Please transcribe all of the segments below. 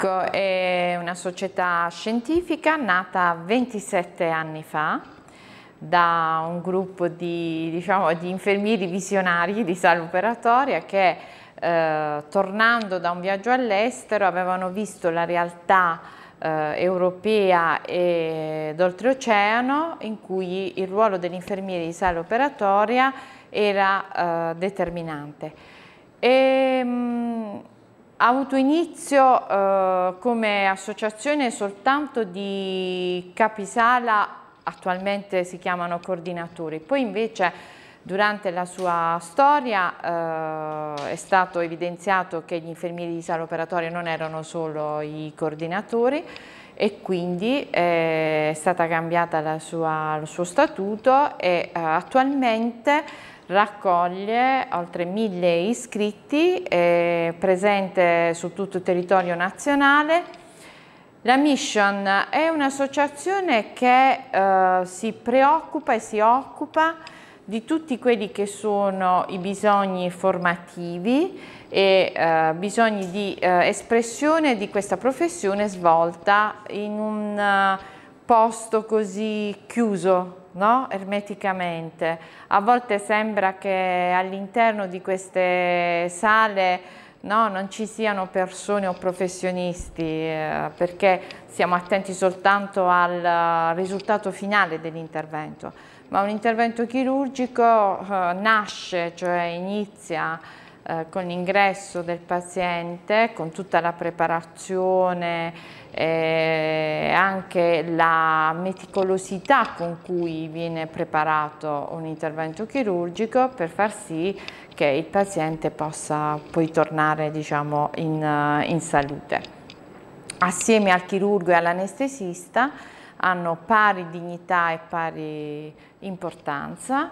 Ecco, è una società scientifica nata 27 anni fa da un gruppo di, diciamo, di infermieri visionari di sala operatoria che eh, tornando da un viaggio all'estero avevano visto la realtà eh, europea e d'oltreoceano in cui il ruolo dell'infermiere di sala operatoria era eh, determinante. E, ehm, mh, ha avuto inizio eh, come associazione soltanto di capisala, attualmente si chiamano coordinatori, poi invece Durante la sua storia eh, è stato evidenziato che gli infermieri di sala operatoria non erano solo i coordinatori e quindi eh, è stata cambiata sua, il suo statuto e eh, attualmente raccoglie oltre mille iscritti, è eh, presente su tutto il territorio nazionale. La Mission è un'associazione che eh, si preoccupa e si occupa di tutti quelli che sono i bisogni formativi e eh, bisogni di eh, espressione di questa professione svolta in un eh, posto così chiuso no? ermeticamente. A volte sembra che all'interno di queste sale no, non ci siano persone o professionisti eh, perché siamo attenti soltanto al risultato finale dell'intervento, ma un intervento chirurgico eh, nasce, cioè inizia eh, con l'ingresso del paziente, con tutta la preparazione e eh, anche la meticolosità con cui viene preparato un intervento chirurgico per far sì che il paziente possa poi tornare diciamo, in, eh, in salute. Assieme al chirurgo e all'anestesista hanno pari dignità e pari importanza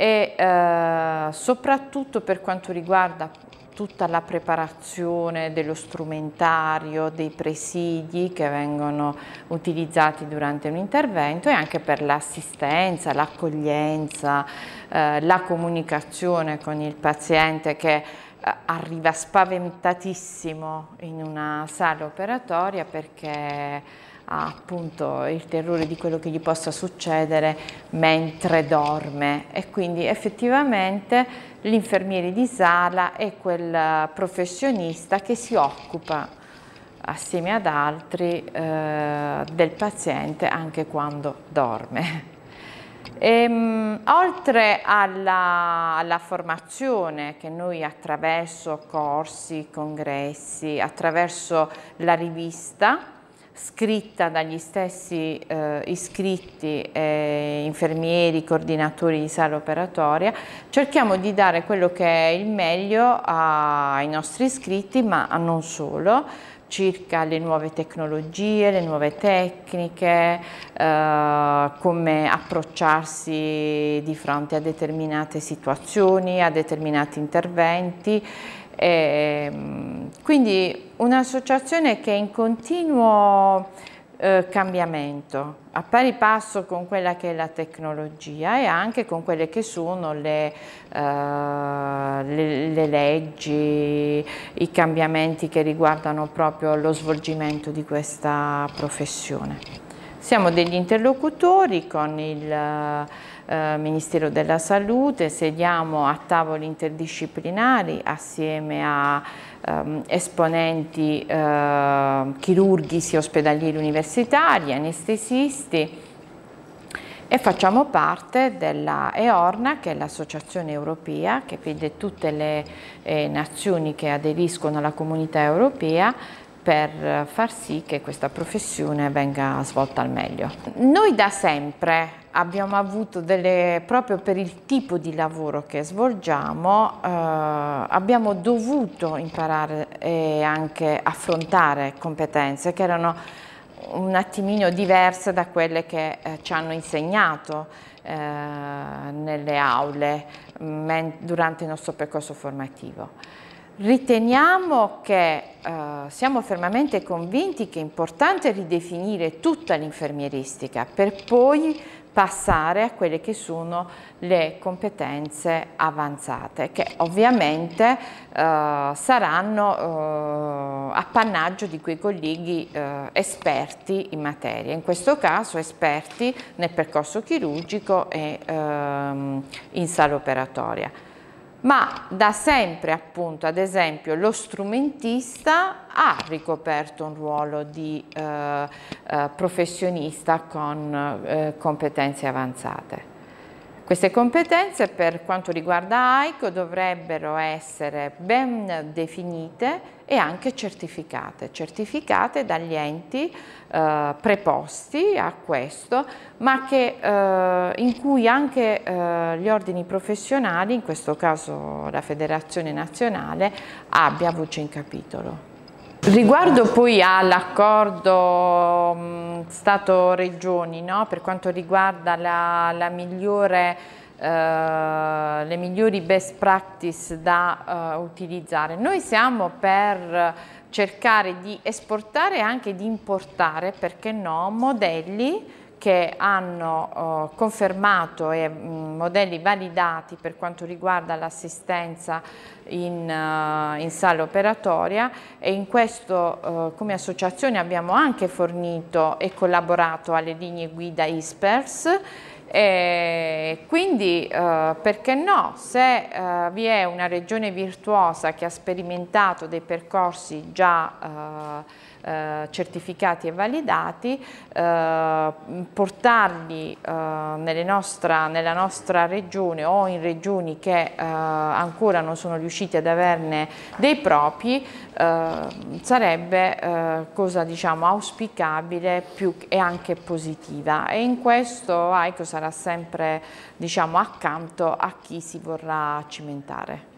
e eh, soprattutto per quanto riguarda tutta la preparazione dello strumentario, dei presidi che vengono utilizzati durante un intervento e anche per l'assistenza, l'accoglienza, eh, la comunicazione con il paziente che eh, arriva spaventatissimo in una sala operatoria perché ha appunto il terrore di quello che gli possa succedere mentre dorme e quindi effettivamente l'infermiere di sala è quel eh, professionista che si occupa assieme ad altri eh, del paziente anche quando dorme. E, ehm, oltre alla, alla, formazione che noi attraverso corsi, congressi, attraverso la rivista scritta dagli stessi eh, iscritti, eh, infermieri, coordinatori di sala operatoria, cerchiamo di dare quello che è il meglio ai nostri iscritti, ma non solo, circa le nuove tecnologie, le nuove tecniche, eh, come approcciarsi di fronte a determinate situazioni, a determinati interventi. E, quindi un'associazione che è in continuo eh, cambiamento, a pari passo con quella che è la tecnologia e anche con quelle che sono le, eh, le, le leggi, i cambiamenti che riguardano proprio lo svolgimento di questa professione. Siamo degli interlocutori con il eh, eh, Ministero della Salute, sediamo a tavoli interdisciplinari assieme a ehm, esponenti eh, chirurghi, sia ospedalieri universitari, anestesisti e facciamo parte della EORNA che è l'associazione europea che vede tutte le eh, nazioni che aderiscono alla comunità europea per far sì che questa professione venga svolta al meglio. Noi da sempre abbiamo avuto delle, proprio per il tipo di lavoro che svolgiamo, eh, abbiamo dovuto imparare e anche affrontare competenze che erano un attimino diverse da quelle che eh, ci hanno insegnato eh, nelle aule durante il nostro percorso formativo. Riteniamo che eh, siamo fermamente convinti che è importante ridefinire tutta l'infermieristica per poi passare a quelle che sono le competenze avanzate, che ovviamente eh, saranno eh, appannaggio di quei colleghi eh, esperti in materia, in questo caso esperti nel percorso chirurgico e ehm, in sala operatoria ma da sempre appunto ad esempio lo strumentista ha ricoperto un ruolo di eh, eh professionista con eh, competenze avanzate. Queste competenze per quanto riguarda AICO dovrebbero essere ben definite e anche certificate, certificate dagli enti eh, preposti a questo, ma che, eh, in cui anche eh, gli ordini professionali, in questo caso la Federazione Nazionale, abbia voce in capitolo. Riguardo poi all'accordo mm, Stato-Regioni no? per quanto riguarda la, la migliore, eh, le migliori best practice da eh, utilizzare, noi siamo per cercare di esportare e anche di importare, perché no, modelli che hanno eh, confermato e mm, modelli validati per quanto riguarda l'assistenza in, eh, in, sala operatoria e in questo eh, come associazione abbiamo anche fornito e collaborato alle linee guida ISPERS e quindi eh, perché no, se eh, vi è una regione virtuosa che ha sperimentato dei percorsi già eh, eh, certificati e validati, eh, portarli eh, nostra, nella nostra regione o in regioni che ancora non sono riusciti ad averne dei propri, sarebbe cosa diciamo, auspicabile e anche positiva e in questo AICO sarà sempre diciamo, accanto a chi si vorrà cimentare.